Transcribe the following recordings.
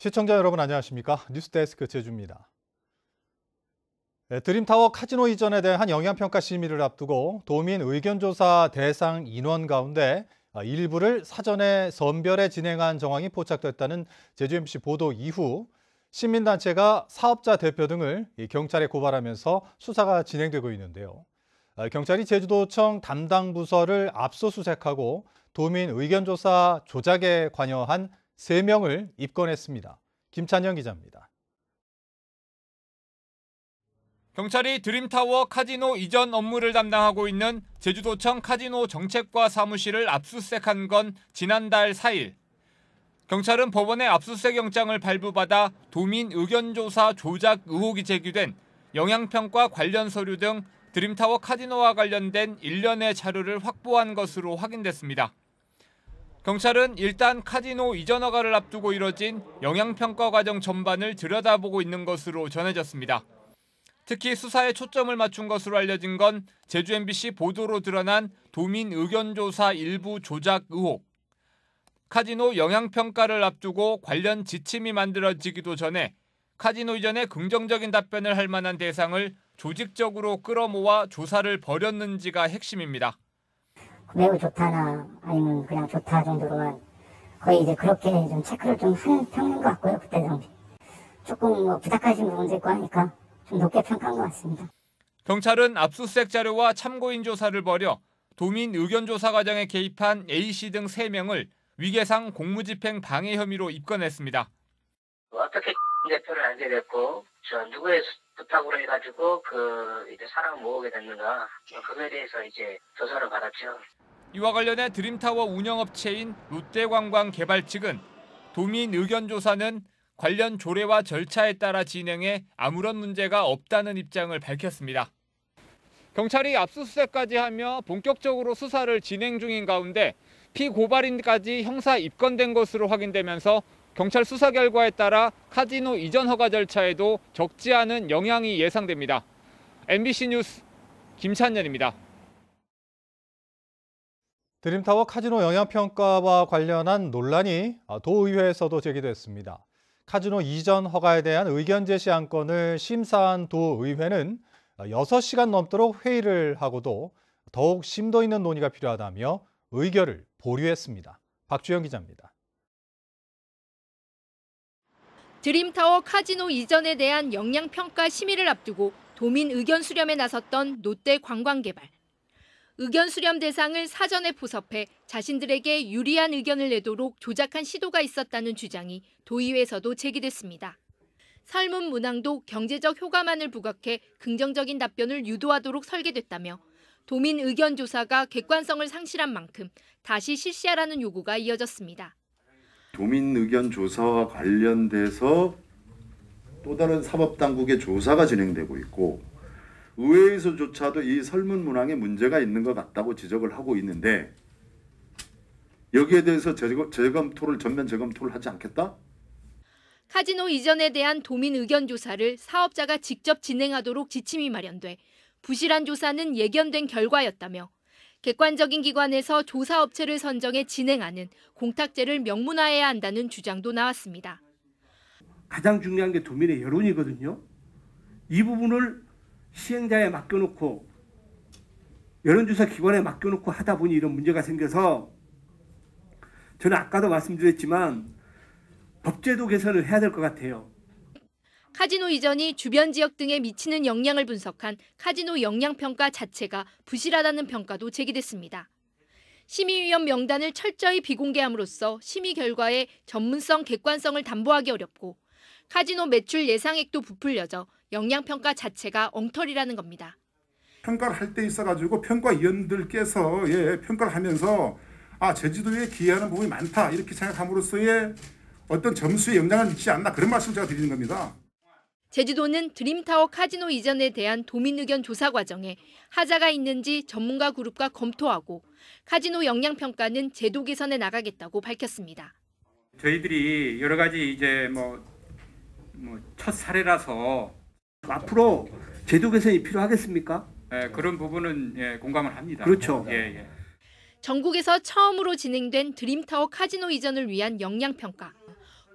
시청자 여러분 안녕하십니까? 뉴스데스크 제주입니다. 네, 드림타워 카지노 이전에 대한 영향평가 심의를 앞두고 도민 의견조사 대상 인원 가운데 아, 일부를 사전에 선별해 진행한 정황이 포착됐다는 제주MC 보도 이후 시민단체가 사업자 대표 등을 경찰에 고발하면서 수사가 진행되고 있는데요. 아, 경찰이 제주도청 담당 부서를 압수수색하고 도민 의견조사 조작에 관여한 3명을 입건했습니다. 김찬영 기자입니다. 경찰이 드림타워 카지노 이전 업무를 담당하고 있는 제주도청 카지노 정책과 사무실을 압수수색한 건 지난달 4일. 경찰은 법원에 압수수색 영장을 발부받아 도민 의견조사 조작 의혹이 제기된 영향평가 관련 서류 등 드림타워 카지노와 관련된 일련의 자료를 확보한 것으로 확인됐습니다. 경찰은 일단 카지노 이전 허가를 앞두고 이뤄진 영향평가 과정 전반을 들여다보고 있는 것으로 전해졌습니다. 특히 수사에 초점을 맞춘 것으로 알려진 건 제주 MBC 보도로 드러난 도민 의견조사 일부 조작 의혹. 카지노 영향평가를 앞두고 관련 지침이 만들어지기도 전에 카지노 이전에 긍정적인 답변을 할 만한 대상을 조직적으로 끌어모아 조사를 벌였는지가 핵심입니다. 매우 좋다나 아니면 그냥 좋다 정도로만 거의 이제 그렇게 좀 체크를 좀 하는 인것 같고요 그때 당시 조금 뭐 부탁하신 부분도 있고 하니까 좀 높게 평가한 것 같습니다. 경찰은 압수수색 자료와 참고인 조사를 벌여 도민 의견 조사 과정에 개입한 A 씨등 3명을 위계상 공무집행 방해 혐의로 입건했습니다. 어떻게 대표를 알게 됐고 저 누구의 부탁으로 해가지고 그 이제 사람 모으게 됐는가 그거에 대해서 이제 조사를 받았죠. 이와 관련해 드림타워 운영업체인 롯데관광 개발 측은 도민 의견 조사는 관련 조례와 절차에 따라 진행해 아무런 문제가 없다는 입장을 밝혔습니다. 경찰이 압수수색까지 하며 본격적으로 수사를 진행 중인 가운데 피고발인까지 형사 입건된 것으로 확인되면서 경찰 수사 결과에 따라 카지노 이전 허가 절차에도 적지 않은 영향이 예상됩니다. MBC 뉴스 김찬연입니다. 드림타워 카지노 영향평가와 관련한 논란이 도의회에서도 제기됐습니다. 카지노 이전 허가에 대한 의견 제시 안건을 심사한 도의회는 6시간 넘도록 회의를 하고도 더욱 심도 있는 논의가 필요하다며 의결을 보류했습니다. 박주영 기자입니다. 드림타워 카지노 이전에 대한 영향평가 심의를 앞두고 도민 의견 수렴에 나섰던 롯데 관광개발. 의견 수렴 대상을 사전에 포섭해 자신들에게 유리한 의견을 내도록 조작한 시도가 있었다는 주장이 도의회에서도 제기됐습니다. 설문 문항도 경제적 효과만을 부각해 긍정적인 답변을 유도하도록 설계됐다며 도민 의견 조사가 객관성을 상실한 만큼 다시 실시하라는 요구가 이어졌습니다. 도민 의견 조사와 관련돼서 또 다른 사법당국의 조사가 진행되고 있고 의회에서조차도 이 설문 문항에 문제가 있는 것 같다고 지적을 하고 있는데 여기에 대해서 재검토를 전면 재검토를 하지 않겠다? 카지노 이전에 대한 도민 의견 조사를 사업자가 직접 진행하도록 지침이 마련돼 부실한 조사는 예견된 결과였다며 객관적인 기관에서 조사 업체를 선정해 진행하는 공탁제를 명문화해야 한다는 주장도 나왔습니다. 가장 중요한 게 도민의 여론이거든요. 이 부분을 시행자에 맡겨놓고 여론조사 기관에 맡겨놓고 하다 보니 이런 문제가 생겨서 저는 아까도 말씀드렸지만 법제도 개선을 해야 될 것 같아요. 카지노 이전이 주변 지역 등에 미치는 영향을 분석한 카지노 영향평가 자체가 부실하다는 평가도 제기됐습니다. 심의위원 명단을 철저히 비공개함으로써 심의 결과의 전문성, 객관성을 담보하기 어렵고 카지노 매출 예상액도 부풀려져 영향평가 자체가 엉터리라는 겁니다. 평가를 할때 있어가지고 평가위원들께서 예, 평가를 하면서 아 제주도에 기여하는 부분이 많다 이렇게 생각함으로써의 어떤 점수에 영향을 미치지 않나 그런 말씀을 제가 드리는 겁니다. 제주도는 드림타워 카지노 이전에 대한 도민 의견 조사 과정에 하자가 있는지 전문가 그룹과 검토하고 카지노 영향 평가는 제도 개선에 나가겠다고 밝혔습니다. 저희들이 여러 가지 이제 뭐 뭐첫 사례라서 앞으로 제도 개선이 필요하겠습니까? 예, 그런 부분은 예, 공감을 합니다. 그렇죠. 예, 예. 전국에서 처음으로 진행된 드림타워 카지노 이전을 위한 역량평가.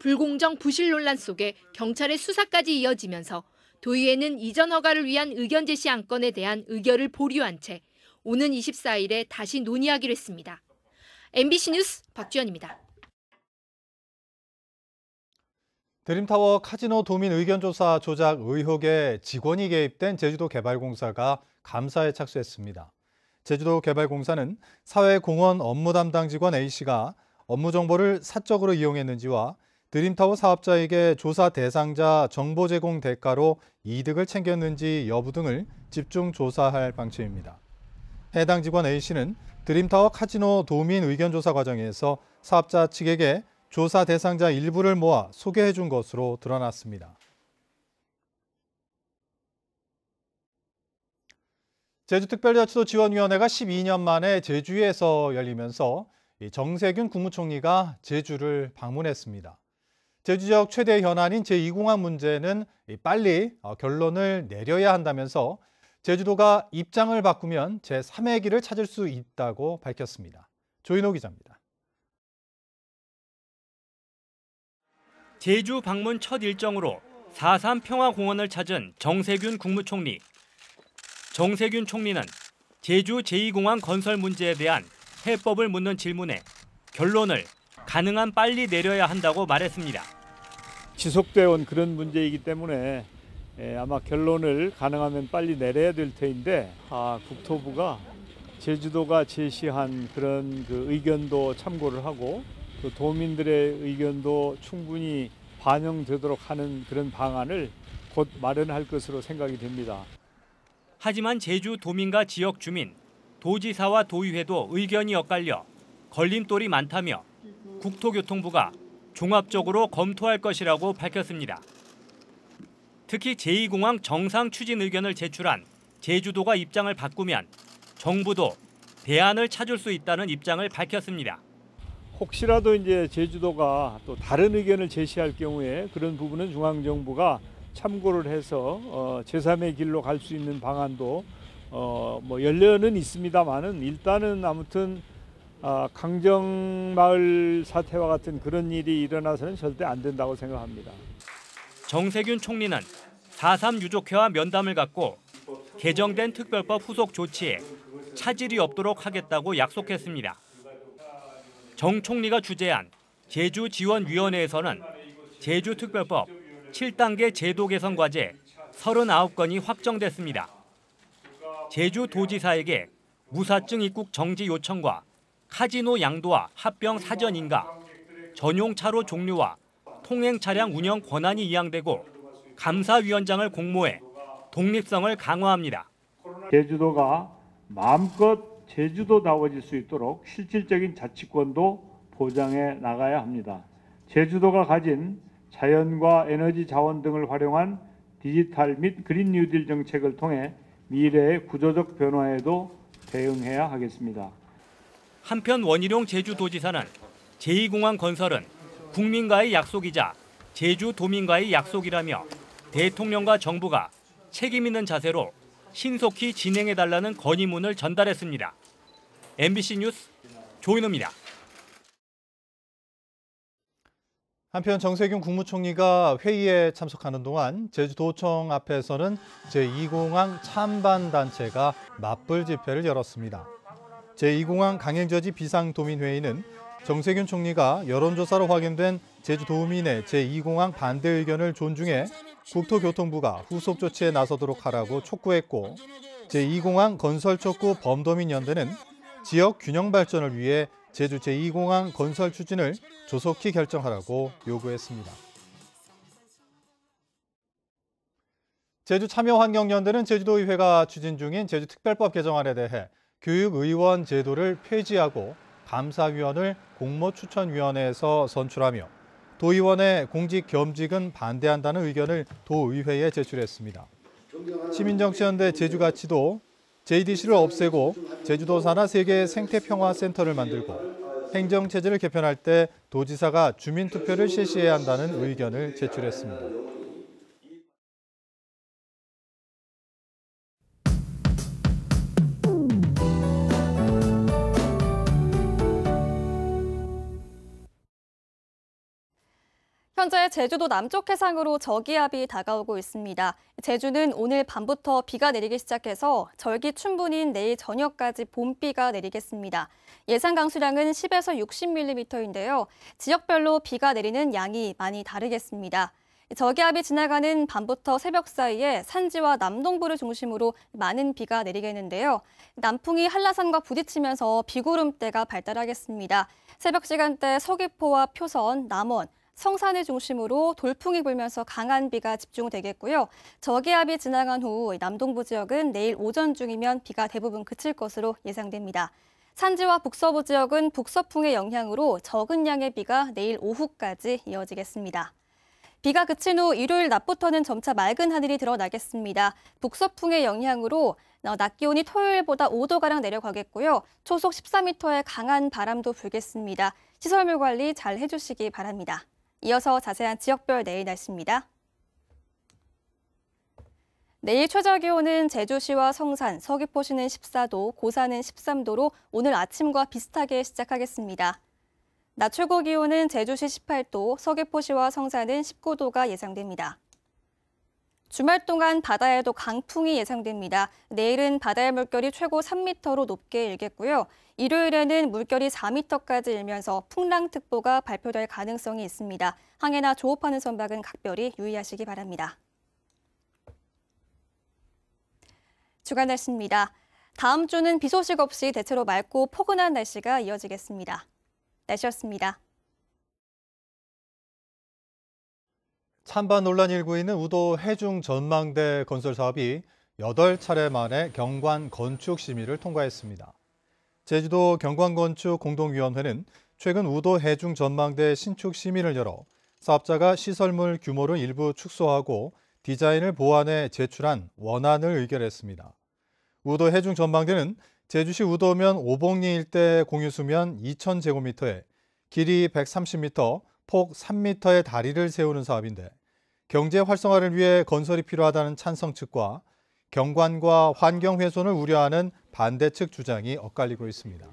불공정 부실 논란 속에 경찰의 수사까지 이어지면서 도의회는 이전 허가를 위한 의견 제시 안건에 대한 의결을 보류한 채 오는 24일에 다시 논의하기로 했습니다. MBC 뉴스 박주연입니다. 드림타워 카지노 도민 의견조사 조작 의혹에 직원이 개입된 제주도개발공사가 감사에 착수했습니다. 제주도개발공사는 사회공헌 업무 담당 직원 A씨가 업무 정보를 사적으로 이용했는지와 드림타워 사업자에게 조사 대상자 정보 제공 대가로 이득을 챙겼는지 여부 등을 집중 조사할 방침입니다. 해당 직원 A씨는 드림타워 카지노 도민 의견조사 과정에서 사업자 측에게 조사 대상자 일부를 모아 소개해 준 것으로 드러났습니다. 제주특별자치도 지원위원회가 12년 만에 제주에서 열리면서 정세균 국무총리가 제주를 방문했습니다. 제주 지역 최대 현안인 제2공항 문제는 빨리 어, 결론을 내려야 한다면서 제주도가 입장을 바꾸면 제3의 길을 찾을 수 있다고 밝혔습니다. 조인호 기자입니다. 제주 방문 첫 일정으로 4.3 평화공원을 찾은 정세균 국무총리. 정세균 총리는 제주 제2공항 건설 문제에 대한 해법을 묻는 질문에 결론을 가능한 빨리 내려야 한다고 말했습니다. 지속되어 온 그런 문제이기 때문에 예, 아마 결론을 가능하면 빨리 내려야 될테인데 아, 국토부가 제주도가 제시한 그런 그 의견도 참고를 하고 또 도민들의 의견도 충분히 반영되도록 하는 그런 방안을 곧 마련할 것으로 생각이 됩니다. 하지만 제주 도민과 지역 주민, 도지사와 도의회도 의견이 엇갈려 걸림돌이 많다며 국토교통부가 종합적으로 검토할 것이라고 밝혔습니다. 특히 제2공항 정상 추진 의견을 제출한 제주도가 입장을 바꾸면 정부도 대안을 찾을 수 있다는 입장을 밝혔습니다. 혹시라도 이제 제주도가 또 다른 의견을 제시할 경우에 그런 부분은 중앙정부가 참고를 해서 어, 제3의 길로 갈 수 있는 방안도 어, 뭐 열려는 있습니다만은 일단은 아무튼 아, 강정마을 사태와 같은 그런 일이 일어나서는 절대 안 된다고 생각합니다. 정세균 총리는 4.3 유족회와 면담을 갖고 개정된 특별법 후속 조치에 차질이 없도록 하겠다고 약속했습니다. 정 총리가 주재한 제주지원위원회에서는 제주특별법 7단계 제도 개선 과제 39건이 확정됐습니다. 제주도지사에게 무사증 입국 정지 요청과 카지노 양도와 합병 사전 인가, 전용 차로 종류와 통행 차량 운영 권한이 이양되고 감사위원장을 공모해 독립성을 강화합니다. 제주도가 마음껏 제주도나워질 수 있도록 실질적인 자치권도 보장해 나가야 합니다. 제주도가 가진 자연과 에너지 자원 등을 활용한 디지털 및 그린 뉴딜 정책을 통해 미래의 구조적 변화에도 대응해야 하겠습니다. 한편 원희룡 제주도지사는 제2공항 건설은 국민과의 약속이자 제주도민과의 약속이라며 대통령과 정부가 책임 있는 자세로 신속히 진행해달라는 건의문을 전달했습니다. MBC 뉴스 조인호입니다. 한편 정세균 국무총리가 회의에 참석하는 동안 제주도청 앞에서는 제2공항 찬반단체가 맞불 집회를 열었습니다. 제2공항 강행저지 비상도민회의는 정세균 총리가 여론조사로 확인된 제주도민의 제2공항 반대 의견을 존중해 국토교통부가 후속 조치에 나서도록 하라고 촉구했고 제2공항 건설 촉구 범도민연대는 지역 균형 발전을 위해 제주 제2공항 건설 추진을 조속히 결정하라고 요구했습니다. 제주참여환경연대는 제주도의회가 추진 중인 제주특별법 개정안에 대해 교육의원 제도를 폐지하고 감사위원을 공모추천위원회에서 선출하며 도의원의 공직 겸직은 반대한다는 의견을 도의회에 제출했습니다. 시민정치연대 제주가치도 JDC를 없애고 제주도 산하 세계 생태평화센터를 만들고 행정체제를 개편할 때 도지사가 주민투표를 실시해야 한다는 의견을 제출했습니다. 현재 제주도 남쪽 해상으로 저기압이 다가오고 있습니다. 제주는 오늘 밤부터 비가 내리기 시작해서 절기 충분인 내일 저녁까지 봄비가 내리겠습니다. 예상 강수량은 10에서 60mm인데요. 지역별로 비가 내리는 양이 많이 다르겠습니다. 저기압이 지나가는 밤부터 새벽 사이에 산지와 남동부를 중심으로 많은 비가 내리겠는데요. 남풍이 한라산과 부딪히면서 비구름대가 발달하겠습니다. 새벽 시간대 서귀포와 표선, 남원, 성산을 중심으로 돌풍이 불면서 강한 비가 집중되겠고요. 저기압이 지나간 후 남동부 지역은 내일 오전 중이면 비가 대부분 그칠 것으로 예상됩니다. 산지와 북서부 지역은 북서풍의 영향으로 적은 양의 비가 내일 오후까지 이어지겠습니다. 비가 그친 후 일요일 낮부터는 점차 맑은 하늘이 드러나겠습니다. 북서풍의 영향으로 어, 낮 기온이 토요일보다 5도가량 내려가겠고요. 초속 14m의 강한 바람도 불겠습니다. 시설물 관리 잘 해주시기 바랍니다. 이어서 자세한 지역별 내일 날씨입니다. 내일 최저 기온은 제주시와 성산, 서귀포시는 14도, 고산은 13도로 오늘 아침과 비슷하게 시작하겠습니다. 낮 최고 기온은 제주시 18도, 서귀포시와 성산은 19도가 예상됩니다. 주말 동안 바다에도 강풍이 예상됩니다. 내일은 바다의 물결이 최고 3m로 높게 일겠고요. 일요일에는 물결이 4m까지 일면서 풍랑특보가 발표될 가능성이 있습니다. 항해나 조업하는 선박은 각별히 유의하시기 바랍니다. 주간 날씨입니다. 다음 주는 비 소식 없이 대체로 맑고 포근한 날씨가 이어지겠습니다. 날씨였습니다. 찬반 논란 일고있는 우도 해중 전망대 건설 사업이 8차례 만에 경관 건축 심의를 통과했습니다. 제주도 경관건축 공동위원회는 최근 우도 해중 전망대 신축 심의를 열어 사업자가 시설물 규모를 일부 축소하고 디자인을 보완해 제출한 원안을 의결했습니다. 우도 해중 전망대는 제주시 우도면 오봉리 일대 공유수면 2,000제곱미터에 길이 130m, 폭 3m의 다리를 세우는 사업인데 경제 활성화를 위해 건설이 필요하다는 찬성 측과 경관과 환경 훼손을 우려하는 반대 측 주장이 엇갈리고 있습니다.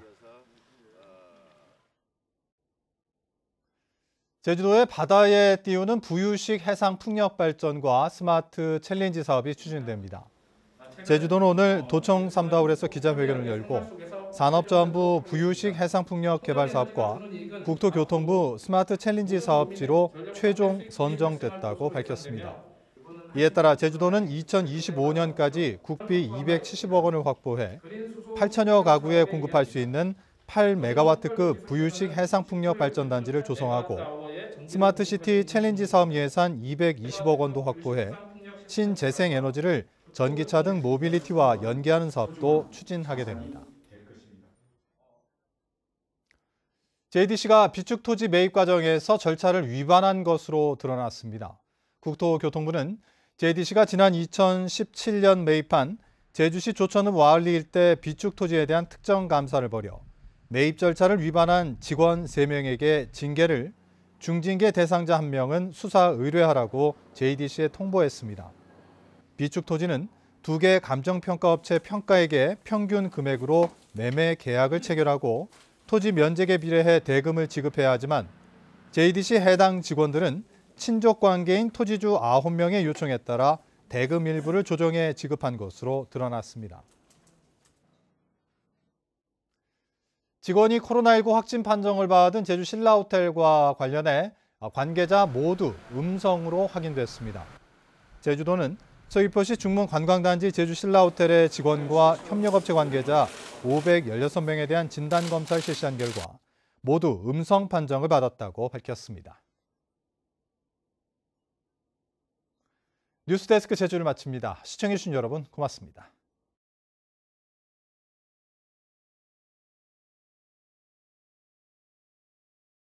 제주도의 바다에 띄우는 부유식 해상 풍력 발전과 스마트 챌린지 사업이 추진됩니다. 제주도는 오늘 도청 삼다울에서 기자회견을 열고 산업자원부 부유식 해상풍력 개발 사업과 국토교통부 스마트 챌린지 사업지로 최종 선정됐다고 밝혔습니다. 이에 따라 제주도는 2025년까지 국비 270억 원을 확보해 8천여 가구에 공급할 수 있는 8메가와트급 부유식 해상풍력 발전단지를 조성하고 스마트시티 챌린지 사업 예산 220억 원도 확보해 신재생에너지를 전기차 등 모빌리티와 연계하는 사업도 추진하게 됩니다. JDC가 비축 토지 매입 과정에서 절차를 위반한 것으로 드러났습니다. 국토교통부는 JDC가 지난 2017년 매입한 제주시 조천읍 와을리 일대 비축 토지에 대한 특정 감사를 벌여 매입 절차를 위반한 직원 3명에게 징계를 중징계 대상자 1명은 수사 의뢰하라고 JDC에 통보했습니다. 비축 토지는 두 개 감정평가업체 평가액의 평균 금액으로 매매 계약을 체결하고 토지 면적에 비례해 대금을 지급해야 하지만 JDC 해당 직원들은 친족 관계인 토지주 9명의 요청에 따라 대금 일부를 조정해 지급한 것으로 드러났습니다. 직원이 코로나19 확진 판정을 받은 제주 신라호텔과 관련해 관계자 모두 음성으로 확인됐습니다. 제주도는 서귀포시 중문관광단지 제주 신라호텔의 직원과 협력업체 관계자 516명에 대한 진단검사를 실시한 결과 모두 음성 판정을 받았다고 밝혔습니다. 뉴스데스크 제주를 마칩니다. 시청해주신 여러분 고맙습니다.